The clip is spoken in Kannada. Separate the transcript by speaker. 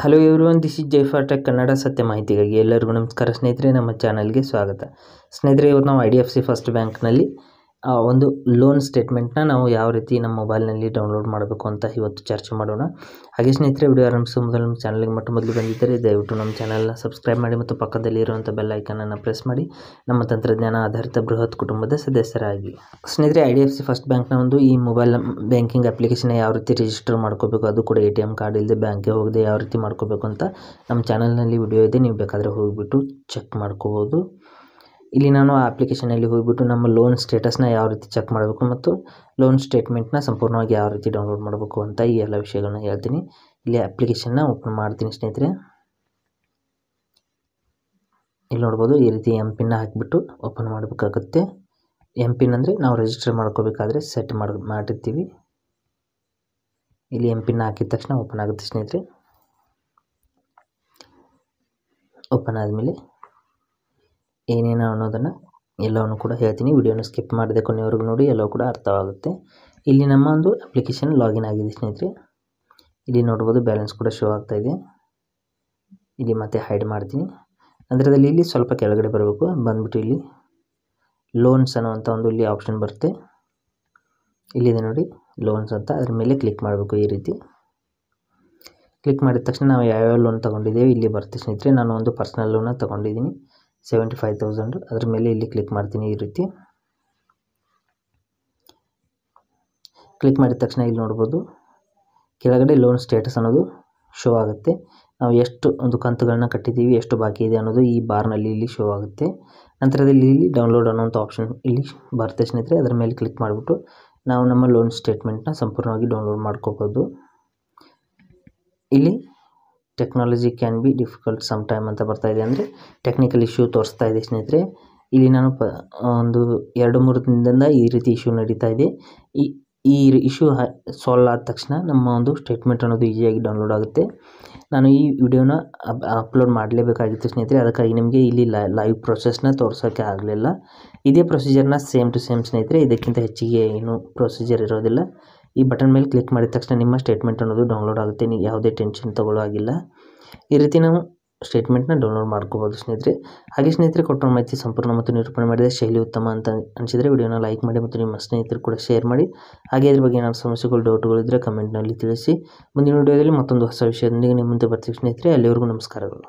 Speaker 1: hello every this is ಜೈಫಾರ್ ಟೆಕ್ ಕನ್ನಡ ಸತ್ಯ ಮಾಹಿತಿಗಾಗಿ ಎಲ್ಲರಿಗೂ ನಮಸ್ಕಾರ ಸ್ನೇಹಿತರೆ ನಮ್ಮ ಚಾನಲ್ಗೆ ಸ್ವಾಗತ ಸ್ನೇಹಿತರೆ ಇವತ್ತು ನಾವು I D F C First ಬ್ಯಾಂಕ್ನಲ್ಲಿ ಆ ಒಂದು ಲೋನ್ ಸ್ಟೇಟ್ಮೆಂಟ್ನ ನಾವು ಯಾವ ರೀತಿ ನಮ್ಮ ಮೊಬೈಲ್ನಲ್ಲಿ ಡೌನ್ಲೋಡ್ ಮಾಡಬೇಕು ಅಂತ ಇವತ್ತು ಚರ್ಚೆ ಮಾಡೋಣ ಹಾಗೆ ಸ್ನೇಹಿತರೆ ವಿಡಿಯೋ ಆರಂಭಿಸುವ ಮೊದಲು ನಮ್ಮ ಚಾನಲ್ಗೆ ಮೊಟ್ಟ ಮೊದಲು ಬಂದಿದ್ದರೆ ದಯವಿಟ್ಟು ನಮ್ಮ ಚಾನಲ್ನ ಸಬ್ಸ್ಕ್ರೈಬ್ ಮಾಡಿ ಮತ್ತು ಪಕ್ಕದಲ್ಲಿ ಇರುವಂಥ ಬೆಲ್ ಐಕನನ್ನು ಪ್ರೆಸ್ ಮಾಡಿ ನಮ್ಮ ತಂತ್ರಜ್ಞಾನ ಆಧಾರಿತ ಬೃಹತ್ ಕುಟುಂಬದ ಸದಸ್ಯರಾಗಿ ಸ್ನೇಹಿತರೆ I D F C First ಬ್ಯಾಂಕ್ನ ಒಂದು ಈ ಮೊಬೈಲ್ ಬ್ಯಾಂಕಿಂಗ್ ಅಪ್ಲಿಕೇಶನ್ ಯಾವ ರೀತಿ ರಿಜಿಸ್ಟರ್ ಮಾಡ್ಕೋಬೇಕು ಅದು ಕೂಡ ಎ ಟಿ ಎಮ್ ಕಾರ್ಡ್ ಇಲ್ಲದೆ ಬ್ಯಾಂಕ್ಗೆ ಹೋಗದೆ ಯಾವ ರೀತಿ ಮಾಡ್ಕೋಬೇಕು ಅಂತ ನಮ್ಮ ಚಾನಲ್ನಲ್ಲಿ ವಿಡಿಯೋ ಇದೆ ನೀವು ಬೇಕಾದರೆ ಹೋಗಿಬಿಟ್ಟು ಚೆಕ್ ಮಾಡ್ಕೋಬೋದು ಇಲ್ಲಿ ನಾನು ಆ ಅಪ್ಲಿಕೇಶನಲ್ಲಿ ಹೋಗಿಬಿಟ್ಟು ನಮ್ಮ ಲೋನ್ ಸ್ಟೇಟಸ್ನ ಯಾವ ರೀತಿ ಚೆಕ್ ಮಾಡಬೇಕು ಮತ್ತು ಲೋನ್ ಸ್ಟೇಟ್ಮೆಂಟ್ನ ಸಂಪೂರ್ಣವಾಗಿ ಯಾವ ರೀತಿ ಡೌನ್ಲೋಡ್ ಮಾಡಬೇಕು ಅಂತ ಈ ಎಲ್ಲ ವಿಷಯಗಳನ್ನ ಹೇಳ್ತೀನಿ ಇಲ್ಲಿ ಅಪ್ಲಿಕೇಶನ್ನ ಓಪನ್ ಮಾಡ್ತೀನಿ ಸ್ನೇಹಿತರೆ ಇಲ್ಲಿ ನೋಡ್ಬೋದು ಈ ರೀತಿ ಎಮ್ ಪಿನ್ನ ಹಾಕಿಬಿಟ್ಟು ಓಪನ್ ಮಾಡಬೇಕಾಗುತ್ತೆ ಎಮ್ ಪಿನ್ ಅಂದರೆ ನಾವು ರಿಜಿಸ್ಟರ್ ಮಾಡ್ಕೋಬೇಕಾದ್ರೆ ಸೆಟ್ ಮಾಡಿ ಮಾಡಿರ್ತೀವಿ ಇಲ್ಲಿ ಎಮ್ ಪಿನ್ ಹಾಕಿದ ತಕ್ಷಣ ಓಪನ್ ಆಗುತ್ತೆ ಸ್ನೇಹಿತರೆ ಓಪನ್ ಆದಮೇಲೆ ಏನೇನು ಅನ್ನೋದನ್ನು ಎಲ್ಲವನ್ನು ಕೂಡ ಹೇಳ್ತೀನಿ ವಿಡಿಯೋನ ಸ್ಕಿಪ್ ಮಾಡಿದೆ ಕೊನೆಯವರೆಗೂ ನೋಡಿ ಎಲ್ಲವೂ ಕೂಡ ಅರ್ಥವಾಗುತ್ತೆ ಇಲ್ಲಿ ನಮ್ಮ ಒಂದು ಅಪ್ಲಿಕೇಶನ್ ಲಾಗಿನ್ ಆಗಿದೆ ಸ್ನೇಹಿತರೆ ಇಲ್ಲಿ ನೋಡ್ಬೋದು ಬ್ಯಾಲೆನ್ಸ್ ಕೂಡ ಶೋ ಆಗ್ತಾ ಇದೆ ಇಲ್ಲಿ ಮತ್ತೆ ಹೈಡ್ ಮಾಡ್ತೀನಿ ಅದರಲ್ಲಿ ಇಲ್ಲಿ ಸ್ವಲ್ಪ ಕೆಳಗಡೆ ಬರಬೇಕು ಬಂದ್ಬಿಟ್ಟು ಇಲ್ಲಿ ಲೋನ್ಸ್ ಅನ್ನೋವಂಥ ಒಂದು ಇಲ್ಲಿ ಆಪ್ಷನ್ ಬರುತ್ತೆ ಇಲ್ಲಿದೆ ನೋಡಿ ಲೋನ್ಸ್ ಅಂತ ಅದ್ರ ಮೇಲೆ ಕ್ಲಿಕ್ ಮಾಡಬೇಕು ಈ ರೀತಿ ಕ್ಲಿಕ್ ಮಾಡಿದ ತಕ್ಷಣ ನಾವು ಯಾವ್ಯಾವ ಲೋನ್ ತೊಗೊಂಡಿದ್ದೇವೆ ಇಲ್ಲಿ ಬರುತ್ತೆ ಸ್ನೇಹಿತರೆ ನಾನು ಒಂದು ಪರ್ಸ್ನಲ್ ಲೋನ ತೊಗೊಂಡಿದ್ದೀನಿ ಸೆವೆಂಟಿ ಫೈವ್ ತೌಸಂಡ್ ಅದ್ರ ಮೇಲೆ ಇಲ್ಲಿ ಕ್ಲಿಕ್ ಮಾಡ್ತೀನಿ ಈ ರೀತಿ ಕ್ಲಿಕ್ ಮಾಡಿದ ತಕ್ಷಣ ಇಲ್ಲಿ ನೋಡ್ಬೋದು ಕೆಳಗಡೆ ಲೋನ್ ಸ್ಟೇಟಸ್ ಅನ್ನೋದು ಶೋ ಆಗುತ್ತೆ ನಾವು ಎಷ್ಟು ಒಂದು ಕಂತುಗಳನ್ನ ಕಟ್ಟಿದ್ದೀವಿ ಎಷ್ಟು ಬಾಕಿ ಇದೆ ಅನ್ನೋದು ಈ ಬಾರ್ನಲ್ಲಿ ಇಲ್ಲಿ ಶೋ ಆಗುತ್ತೆ ನಂತರದಲ್ಲಿ ಇಲ್ಲಿ ಡೌನ್ಲೋಡ್ ಅನ್ನೋಂಥ ಆಪ್ಷನ್ ಇಲ್ಲಿ ಬರುತ್ತೆ ಸ್ನೇಹಿತರೆ ಅದರ ಮೇಲೆ ಕ್ಲಿಕ್ ಮಾಡಿಬಿಟ್ಟು ನಾವು ನಮ್ಮ ಲೋನ್ ಸ್ಟೇಟ್ಮೆಂಟ್ನ ಸಂಪೂರ್ಣವಾಗಿ ಡೌನ್ಲೋಡ್ ಮಾಡ್ಕೋಬೋದು ಇಲ್ಲಿ technology can be difficult some time ಅಂತ ಬರ್ತಾ ಇದೆ ಅಂದರೆ ಟೆಕ್ನಿಕಲ್ ಇಶ್ಯೂ ತೋರಿಸ್ತಾ ಇದೆ ಸ್ನೇಹಿತರೆ ಇಲ್ಲಿ ನಾನು ಪ ಒಂದು ಎರಡು ಮೂರು ದಿನದಿಂದ ಈ ರೀತಿ ಇಶ್ಯೂ ನಡೀತಾ ಇದೆ ಈ ಈ ಇಶ್ಯೂ ಸಾಲ್ವ್ ಆದ ತಕ್ಷಣ ನಮ್ಮ ಒಂದು ಸ್ಟೇಟ್ಮೆಂಟ್ ಅನ್ನೋದು ಈಸಿಯಾಗಿ ಡೌನ್ಲೋಡ್ ಆಗುತ್ತೆ ನಾನು ಈ ವಿಡಿಯೋನ ಅಪ್ಲೋಡ್ ಮಾಡಲೇಬೇಕಾಗಿತ್ತು ಸ್ನೇಹಿತರೆ ಅದಕ್ಕಾಗಿ ನಿಮಗೆ ಇಲ್ಲಿ ಲೈವ್ ಪ್ರೊಸೆಸ್ನ ತೋರಿಸೋಕ್ಕೆ ಆಗಲಿಲ್ಲ ಇದೇ ಪ್ರೊಸೀಜರ್ನ ಸೇಮ್ ಟು ಸೇಮ್ ಸ್ನೇಹಿತರೆ ಇದಕ್ಕಿಂತ ಹೆಚ್ಚಿಗೆ ಏನು ಪ್ರೊಸೀಜರ್ ಇರೋದಿಲ್ಲ ಈ ಬಟನ್ ಮೇಲೆ ಕ್ಲಿಕ್ ಮಾಡಿದ ತಕ್ಷಣ ನಿಮ್ಮ ಸ್ಟೇಟ್ಮೆಂಟ್ ಅನ್ನೋದು ಡೌನ್ಲೋಡ್ ಆಗುತ್ತೆ ನೀವು ಯಾವುದೇ ಟೆನ್ಷನ್ ಆಗಿಲ್ಲ ಈ ರೀತಿ ನಾವು ಸ್ಟೇಟ್ಮೆಂಟ್ನ ಡೌನ್ಲೋಡ್ ಮಾಡ್ಕೋಬೋದು ಸ್ನೇಹಿತರೆ ಹಾಗೆ ಸ್ನೇಹಿತರೆ ಕೊಟ್ಟರು ಮಾಹಿತಿ ಸಂಪೂರ್ಣ ಮತ್ತು ನಿರೂಪಣೆ ಮಾಡಿದರೆ ಶೈಲಿ ಉತ್ತಮ ಅಂತ ಅನಿಸಿದರೆ ವಿಡಿಯೋನ ಲೈಕ್ ಮಾಡಿ ಮತ್ತು ನಿಮ್ಮ ಸ್ನೇಹಿತರು ಕೂಡ ಶೇರ್ ಮಾಡಿ ಹಾಗೆ ಇದ್ರ ಬಗ್ಗೆ ಏನಾದರೂ ಸಮಸ್ಯೆಗಳು ಡೌಟ್ಗಳು ಇದ್ದರೆ ಕಮೆಂಟ್ನಲ್ಲಿ ತಿಳಿಸಿ ಮುಂದಿನ ವಿಡಿಯೋದಲ್ಲಿ ಮತ್ತೊಂದು ಹೊಸ ವಿಷಯದೊಂದಿಗೆ ನಿಮ್ಮ ಬರ್ತೀವಿ ಸ್ನೇಹಿತರೆ ಅಲ್ಲಿವರೆಗೂ ನಮಸ್ಕಾರಗಳು